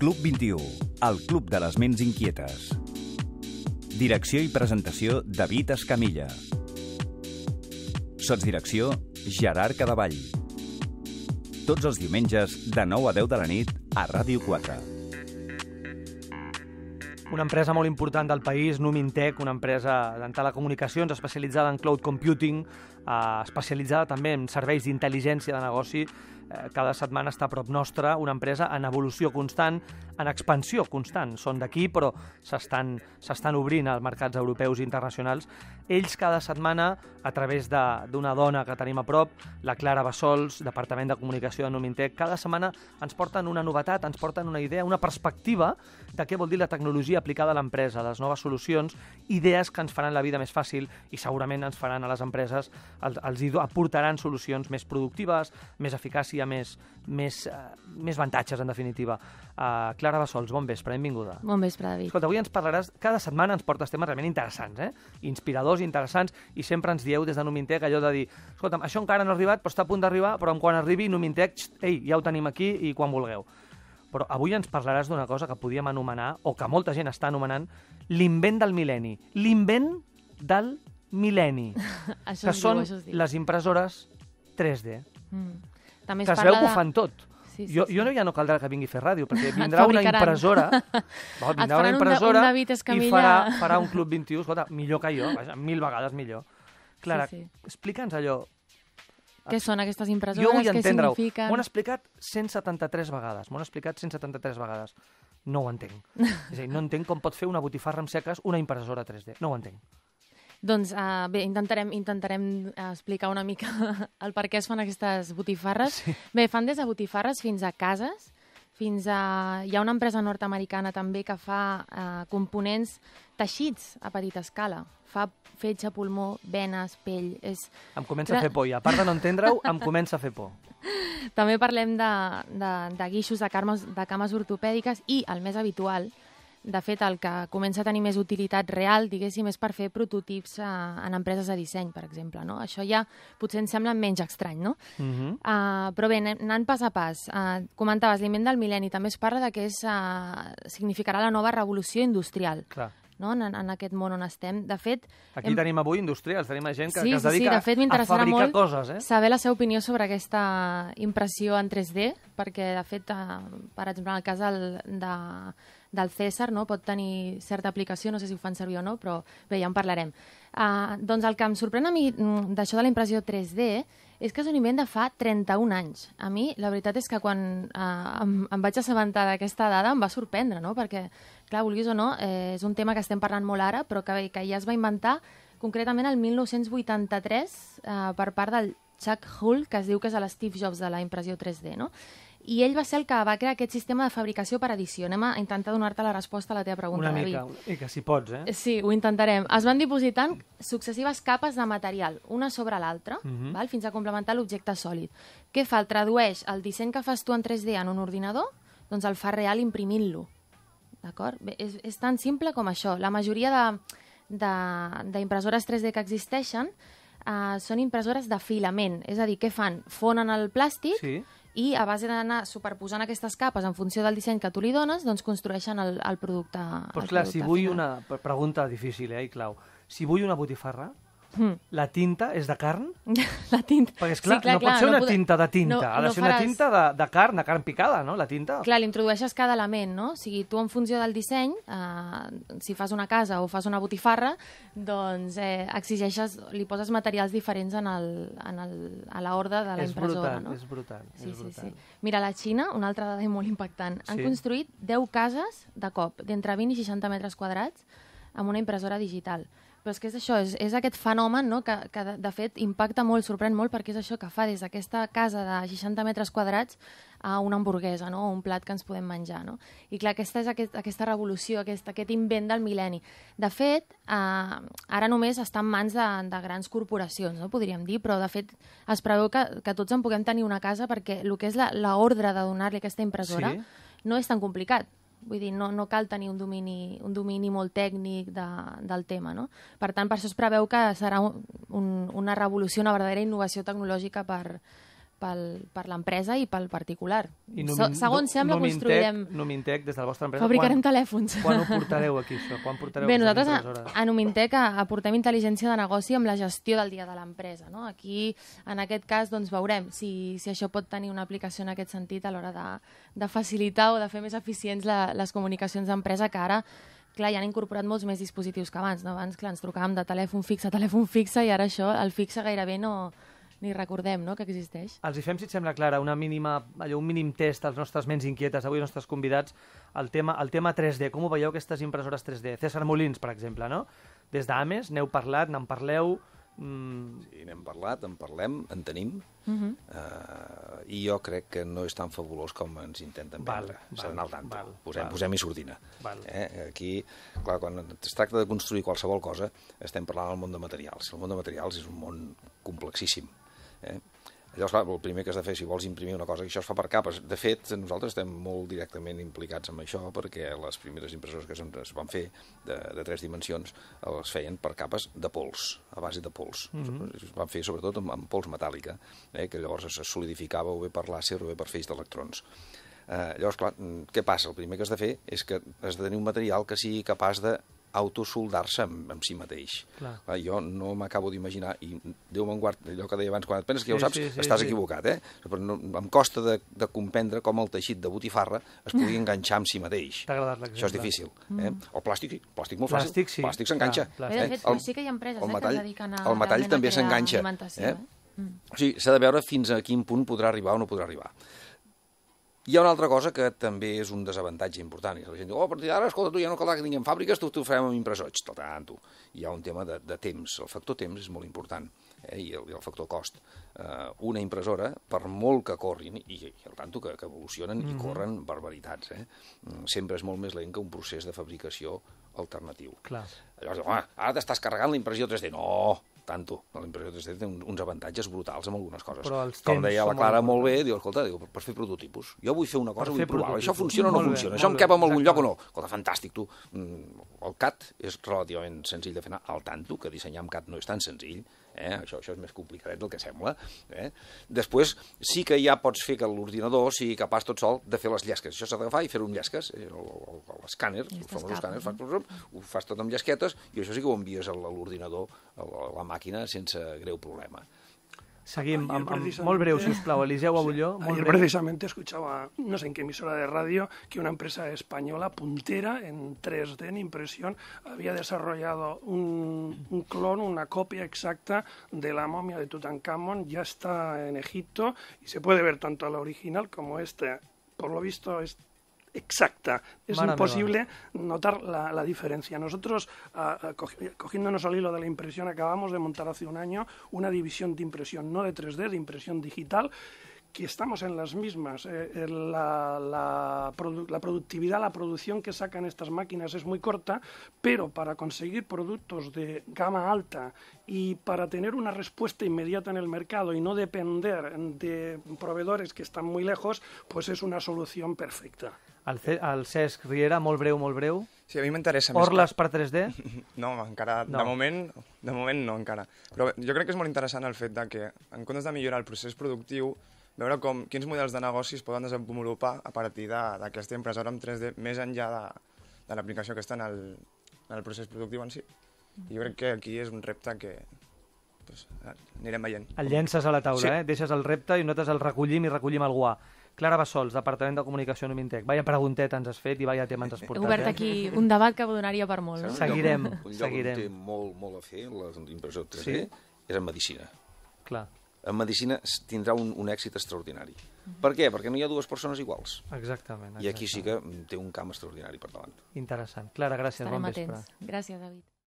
Club 21, el club de les ments inquietes. Direcció i presentació, David Escamilla. Sots direcció, Gerard Cadavall. Tots els diumenges, de 9 a 10 de la nit, a Ràdio 4. Una empresa molt important del país, Numintec, una empresa en telecomunicacions especialitzada en cloud computing, eh, especialitzada també en serveis d'intel·ligència de negoci, Eh, cada setmana està a prop nostra, una empresa en evolució constant, en expansió constant. Són d'aquí, però s'estan obrint als mercats europeus i internacionals. Ells cada setmana, a través d'una dona que tenim a prop, la Clara Bassols, Departament de Comunicació de Nomintec, cada setmana ens porten una novetat, ens porten una idea, una perspectiva de què vol dir la tecnologia aplicada a l'empresa, les noves solucions, idees que ens faran la vida més fàcil i segurament ens faran a les empreses, els, els aportaran solucions més productives, més eficàcies, hi ha més, més, uh, més avantatges, en definitiva. Uh, Clara Bassols, bon vespre, benvinguda. Bon vespre, David. Escolta, avui ens parlaràs, cada setmana ens portes temes realment interessants, eh? inspiradors, interessants, i sempre ens dieu des de Numintec allò de dir, escolta, això encara no ha arribat, però està a punt d'arribar, però quan arribi Numintec, ei, ja ho tenim aquí i quan vulgueu però avui ens parlaràs d'una cosa que podíem anomenar, o que molta gent està anomenant, l'invent del mil·lenni. L'invent del mil·lenni. això que són diu, això les impressores 3D. Mm. També que es, es veu que ho fan tot. Sí, sí, jo, jo no, ja no caldrà que vingui a fer ràdio, perquè vindrà una impressora, va, vindrà una impressora un, un i farà, farà un Club 21, escolta, millor que jo, vaja, mil vegades millor. Clara, sí, sí. explica'ns allò. Què són aquestes impressores? Jo vull entendre-ho. M'ho han explicat 173 vegades. M'ho han explicat 173 vegades. No ho entenc. És a dir, no entenc com pot fer una botifarra amb seques una impressora 3D. No ho entenc. Doncs uh, bé, intentarem, intentarem eh, explicar una mica el per què es fan aquestes botifarres. Sí. Bé, fan des de botifarres fins a cases, fins a... Hi ha una empresa nord-americana també que fa eh, components teixits a petita escala. Fa fetge, pulmó, venes, pell... És... Em comença a fer por, ja. A part de no entendre-ho, em comença a fer por. També parlem de, de, de guixos de carmes, de cames ortopèdiques i, el més habitual, de fet, el que comença a tenir més utilitat real, diguéssim, és per fer prototips eh, en empreses de disseny, per exemple. No? Això ja potser ens sembla menys estrany, no? Uh -huh. uh, però bé, anant pas a pas, uh, comentaves l'invent del mil·lenni, també es parla de què és, uh, significarà la nova revolució industrial. Clar no? en, en aquest món on estem. De fet... Aquí hem... tenim avui industrials, tenim gent que, sí, que es dedica sí, sí, de fet, a fabricar molt coses. Eh? Saber la seva opinió sobre aquesta impressió en 3D, perquè, de fet, eh, per exemple, en el cas del, de, del César no? pot tenir certa aplicació, no sé si ho fan servir o no, però bé, ja en parlarem. Uh, doncs el que em sorprèn a mi mm, d'això de la impressió 3D és que és un invent de fa 31 anys. A mi, la veritat és que quan uh, em, em vaig assabentar d'aquesta dada em va sorprendre, no? perquè clar, vulguis o no, eh, és un tema que estem parlant molt ara, però que, que ja es va inventar concretament el 1983 eh, per part del Chuck Hull, que es diu que és l'Steve Jobs de la impressió 3D, no? i ell va ser el que va crear aquest sistema de fabricació per edició. Anem a intentar donar-te la resposta a la teva pregunta, una David. Una mica, si pots, eh? Sí, ho intentarem. Es van dipositant successives capes de material, una sobre l'altra, uh mhm. -huh. val? fins a complementar l'objecte sòlid. Què fa? El tradueix el disseny que fas tu en 3D en un ordinador, doncs el fa real imprimint-lo. D'acord? És, és tan simple com això. La majoria d'impressores 3D que existeixen eh, són impressores de filament. És a dir, què fan? Fonen el plàstic sí. i a base d'anar superposant aquestes capes en funció del disseny que tu li dones, doncs construeixen el, el producte Però el clar, producte si vull final. una... Pregunta difícil, eh, i clau. Si vull una botifarra, Mm. La tinta és de carn? la tinta. Perquè, esclar, sí, clar, no clar, pot ser no una poder... tinta de tinta, no, ha de no ser faràs... una tinta de, de carn, de carn picada, no?, la tinta. Clar, l'introdueixes cada element, no? O sigui, tu en funció del disseny, eh, si fas una casa o fas una botifarra, doncs eh, exigeixes, li poses materials diferents en el, en el, a la horda de la és impressora, brutal, no? És brutal, sí, és brutal. Sí, sí. Mira, la Xina, una altra dada molt impactant, han sí. construït 10 cases de cop, d'entre 20 i 60 metres quadrats, amb una impressora digital. Però és que és això, és, és aquest fenomen no? que, que de, de fet impacta molt, sorprèn molt, perquè és això que fa des d'aquesta casa de 60 metres quadrats a una hamburguesa, no? un plat que ens podem menjar. No? I clar, aquesta és aquest, aquesta revolució, aquest, aquest invent del mil·lenni. De fet, eh, ara només està en mans de, de grans corporacions, no? podríem dir, però de fet es preveu que, que tots en puguem tenir una casa perquè el que és l'ordre de donar-li aquesta impressora sí. no és tan complicat Vull dir, no, no cal tenir un domini, un domini molt tècnic de, del tema. No? Per tant, per això es preveu que serà un, un, una revolució, una verdadera innovació tecnològica per, pel, per l'empresa i pel particular. I no, so, segons no, sembla, no construirem... No des de la vostra empresa... Fabricarem quan, telèfons. Quan ho portareu aquí, això? Quan portareu Bé, nosaltres a, a Nomintec aportem intel·ligència de negoci amb la gestió del dia de l'empresa. No? Aquí, en aquest cas, doncs, veurem si, si això pot tenir una aplicació en aquest sentit a l'hora de, de facilitar o de fer més eficients la, les comunicacions d'empresa que ara clar, ja han incorporat molts més dispositius que abans, no? Abans, clar, ens trucàvem de telèfon fix a telèfon fix i ara això, el fix gairebé no, ni recordem no, que existeix. Els hi fem, si et sembla, Clara, una mínima, allò, un mínim test als nostres ments inquietes, avui els nostres convidats, el tema, el tema 3D. Com ho veieu, aquestes impressores 3D? César Molins, per exemple, no? Des d'Ames, n'heu parlat, n'en parleu... Mm... Sí, n'hem parlat, en parlem, en tenim, uh -huh. uh, i jo crec que no és tan fabulós com ens intenten val, vendre. S'ha d'anar al tanto, val, posem-hi posem sordina. Val. Eh? Aquí, clar, quan es tracta de construir qualsevol cosa, estem parlant del món de materials. El món de materials és un món complexíssim. Eh? Llavors, clar, el primer que has de fer si vols imprimir una cosa, que això es fa per capes. De fet, nosaltres estem molt directament implicats amb això perquè les primeres impressores que es van fer de, de tres dimensions les feien per capes de pols, a base de pols. Mm -hmm. Es van fer sobretot amb, amb pols metàl·lica, eh, que llavors es solidificava o bé per l'àcer o bé per feix d'electrons. Eh, llavors, clar, mm, què passa? El primer que has de fer és que has de tenir un material que sigui capaç de autosoldar-se amb, amb si mateix. Clar. Clar, jo no m'acabo d'imaginar, i Déu me'n guard, allò que deia abans, quan et penses que ja ho saps, sí, sí, sí estàs sí. equivocat, eh? Però no, em costa de, de comprendre com el teixit de botifarra es pugui enganxar amb si mateix. Això és difícil. Eh? El mm. plàstic, plàstic molt fàcil. Plàstic, sí. plàstic s'enganxa. Eh? De fet, el, sí que hi ha empreses el metall, eh, que es dediquen a... El metall també s'enganxa. Eh? eh? Mm. O sigui, s'ha de veure fins a quin punt podrà arribar o no podrà arribar. Hi ha una altra cosa que també és un desavantatge important. I la gent diu, oh, a partir d'ara, escolta, tu ja no cal que tinguem fàbriques, tu t'ho farem amb impressors. Tot tant, tu. Hi ha un tema de, de temps. El factor temps és molt important eh, i, el, i el factor cost. Eh, una impressora, per molt que corrin, i, i el tant, que, que evolucionen mm -hmm. i mhm. corren barbaritats, eh, mm, sempre és molt més lent que un procés de fabricació alternatiu. Clar. Llavors, ara t'estàs carregant la impressió 3D. No, tanto. La impressió 3D té uns avantatges brutals en algunes coses. Però els Com deia la Clara molt bé, diu, escolta, diu, per fer prototipos. Jo vull fer una cosa, vull provar. Això funciona o no funciona? Bé, això em cap en algun lloc o no? Escolta, fantàstic, tu. Mm, el CAT és relativament senzill de fer anar al tanto, que dissenyar amb CAT no és tan senzill Eh? Això, això és més complicadet del que sembla. Eh? Després, sí que ja pots fer que l'ordinador sigui capaç tot sol de fer les llesques. Això s'ha d'agafar i fer un llesques, l'escàner, eh? el, el, el famós escàner, fas, ho fas tot amb llesquetes i això sí que ho envies a l'ordinador, a la màquina, sense greu problema. Seguim amb, amb, molt breu, plau, Eliseu Abulló. precisamente escuchaba, no sé en qué emisora de radio, que una empresa española puntera en 3D, en impresión, había desarrollado un, clon, una copia exacta de la momia de Tutankamón, ya está en Egipto y se puede ver tanto la original como esta. Por lo visto, es exacta. Es imposible notar la, diferencia. Nosotros, ah, ah, cogiéndonos al hilo de la impresión, acabamos de montar hace un año una división de impresión, no de 3D, de impresión digital, que estamos en las mismas. Eh, eh, la, la, la, productividad, la producción que sacan estas máquinas es muy corta, pero para conseguir productos de gama alta y para tener una respuesta inmediata en el mercado y no depender de proveedores que están muy lejos, pues es una solución perfecta. Al, Riera, molt breu, molt breu. Sí, a mí me interesa Orles per 3D? No, encara, de momento de no encara. yo creo que es muy interesante el fet de que, en cuanto de millorar el proceso productivo veure com, quins models de negocis poden desenvolupar a partir d'aquesta impressora amb 3D, més enllà de, de l'aplicació que està en el, en el procés productiu en si. I jo crec que aquí és un repte que pues, doncs, anirem veient. El llences a la taula, sí. eh? deixes el repte i nosaltres el recollim i recollim el guà. Ah, Clara Bassols, Departament de Comunicació en Mintec. Vaya pregunteta ens has fet i vaya tema ens has portat. He obert eh? aquí un debat que donaria per molt. Sí, seguirem. Lloc, un lloc seguirem. té molt, molt a fer les 3D sí? és en medicina. Clar en medicina tindrà un, un èxit extraordinari. Mm -hmm. Per què? Perquè no hi ha dues persones iguals. Exactament, exactament. I aquí sí que té un camp extraordinari per davant. Interessant. Clara, gràcies. Estarem bon vespre. Atents. Gràcies, David.